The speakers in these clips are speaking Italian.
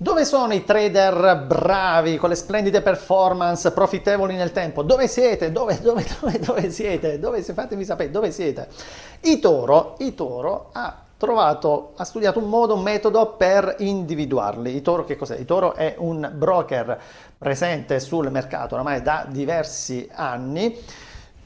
Dove sono i trader bravi, con le splendide performance, profittevoli nel tempo? Dove siete? Dove, dove, dove, dove siete? Dove Fatemi sapere, dove siete? Itoro, Itoro ha trovato, ha studiato un modo, un metodo per individuarli. Itoro che cos'è? Itoro è un broker presente sul mercato oramai da diversi anni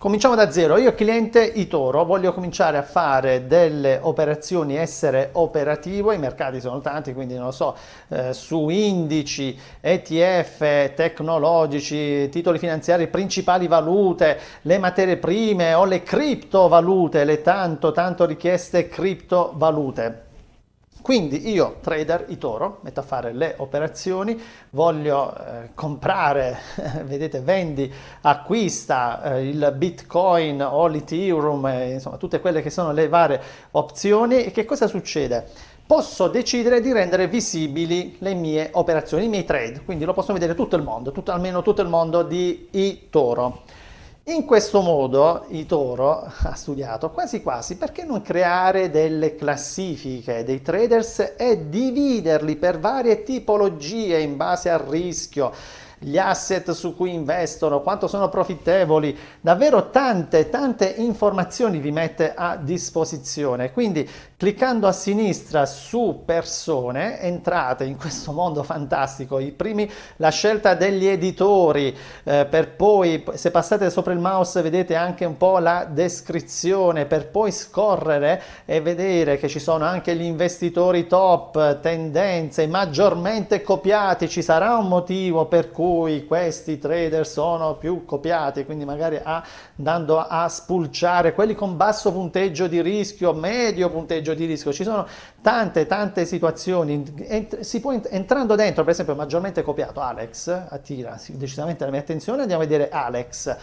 Cominciamo da zero, io cliente Itoro, voglio cominciare a fare delle operazioni, essere operativo, i mercati sono tanti, quindi non lo so, eh, su indici, ETF, tecnologici, titoli finanziari, principali valute, le materie prime o le criptovalute, le tanto tanto richieste criptovalute. Quindi io, trader i toro, metto a fare le operazioni, voglio eh, comprare, vedete, vendi, acquista eh, il bitcoin o l'ethereum, eh, insomma tutte quelle che sono le varie opzioni. E che cosa succede? Posso decidere di rendere visibili le mie operazioni, i miei trade, quindi lo possono vedere tutto il mondo, tutto, almeno tutto il mondo di i toro. In questo modo Itoro ha studiato quasi quasi perché non creare delle classifiche dei traders e dividerli per varie tipologie in base al rischio, gli asset su cui investono, quanto sono profittevoli, davvero tante tante informazioni vi mette a disposizione, quindi Cliccando a sinistra su persone entrate in questo mondo fantastico, i primi la scelta degli editori, eh, per poi se passate sopra il mouse vedete anche un po' la descrizione, per poi scorrere e vedere che ci sono anche gli investitori top, tendenze maggiormente copiati, ci sarà un motivo per cui questi trader sono più copiati, quindi magari a, andando a spulciare quelli con basso punteggio di rischio, medio punteggio noleggio di rischio, ci sono tante tante situazioni, Ent si può ent entrando dentro, per esempio maggiormente copiato Alex attira decisamente la mia attenzione, andiamo a vedere Alex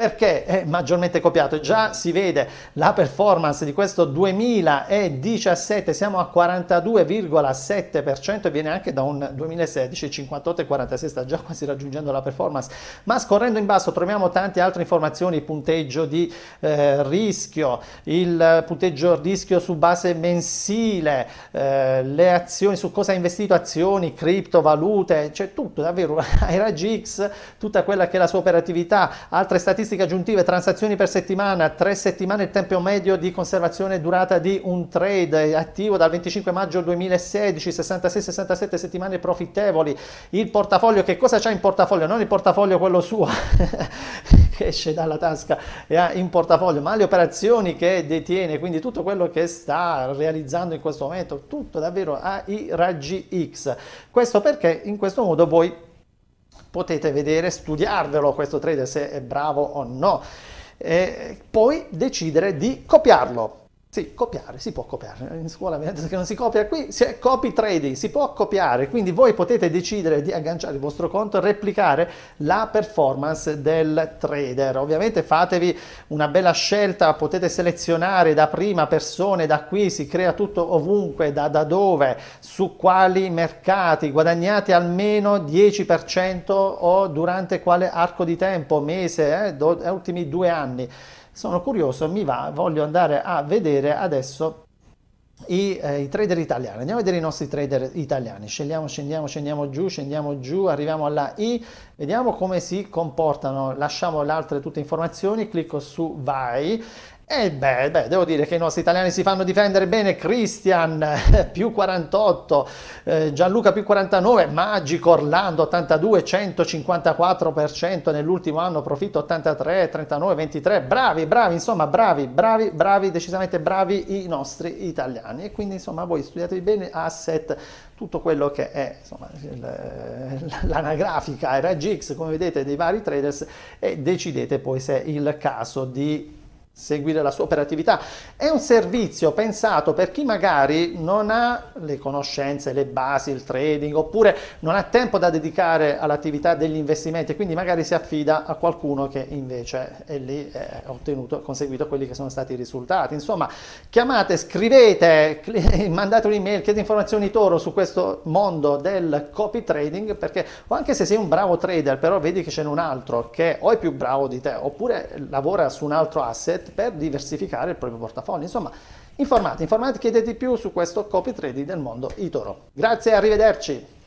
perché è maggiormente copiato già si vede la performance di questo 2017 siamo a 42,7% e viene anche da un 2016 58,46, sta già quasi raggiungendo la performance ma scorrendo in basso troviamo tante altre informazioni punteggio di eh, rischio il punteggio rischio su base mensile eh, le azioni su cosa ha investito azioni criptovalute c'è tutto davvero AiraGX tutta quella che è la sua operatività altre statistiche statistiche aggiuntive, transazioni per settimana, tre settimane il tempo medio di conservazione durata di un trade attivo dal 25 maggio 2016, 66-67 settimane profittevoli, il portafoglio, che cosa c'ha in portafoglio? Non il portafoglio quello suo che esce dalla tasca e ha in portafoglio, ma le operazioni che detiene, quindi tutto quello che sta realizzando in questo momento, tutto davvero ai raggi X. Questo perché in questo modo voi potete vedere, studiarvelo questo trader se è bravo o no e poi decidere di copiarlo. Sì, copiare, si può copiare. In scuola mi ha detto che non si copia qui, si è copy trading, si può copiare, quindi voi potete decidere di agganciare il vostro conto e replicare la performance del trader. Ovviamente fatevi una bella scelta, potete selezionare da prima persone, da qui si crea tutto ovunque, da, da dove, su quali mercati, guadagnate almeno 10% o durante quale arco di tempo, mese, eh, do, ultimi due anni. Sono curioso, mi va, voglio andare a vedere vedere adesso i, eh, i, trader italiani. Andiamo a vedere i nostri trader italiani. Scendiamo, scendiamo, scendiamo giù, scendiamo giù, arriviamo alla I, vediamo come si comportano. Lasciamo le altre tutte informazioni, clicco su vai eh beh, beh, devo dire che i nostri italiani si fanno difendere bene, Christian eh, più 48, eh, Gianluca più 49, Magico Orlando 82, 154% nell'ultimo anno, profitto 83, 39, 23, bravi, bravi, insomma bravi, bravi, bravi, decisamente bravi i nostri italiani e quindi insomma voi studiatevi bene asset tutto quello che è insomma, eh, l'anagrafica RGX, come vedete, dei vari traders e decidete poi se è il caso di seguire la sua operatività. È un servizio pensato per chi magari non ha le conoscenze, le basi, il trading, oppure non ha tempo da dedicare all'attività degli investimenti, quindi magari si affida a qualcuno che invece è lì ha eh, ottenuto, conseguito quelli che sono stati i risultati. Insomma, chiamate, scrivete, mandate un'email, chiedete informazioni toro su questo mondo del copy trading, perché anche se sei un bravo trader, però vedi che ce n'è un altro che o è più bravo di te, oppure lavora su un altro asset, per diversificare il proprio portafoglio. Insomma, informate, informate, chiedete più su questo copy trading del mondo Itoro. Grazie, arrivederci.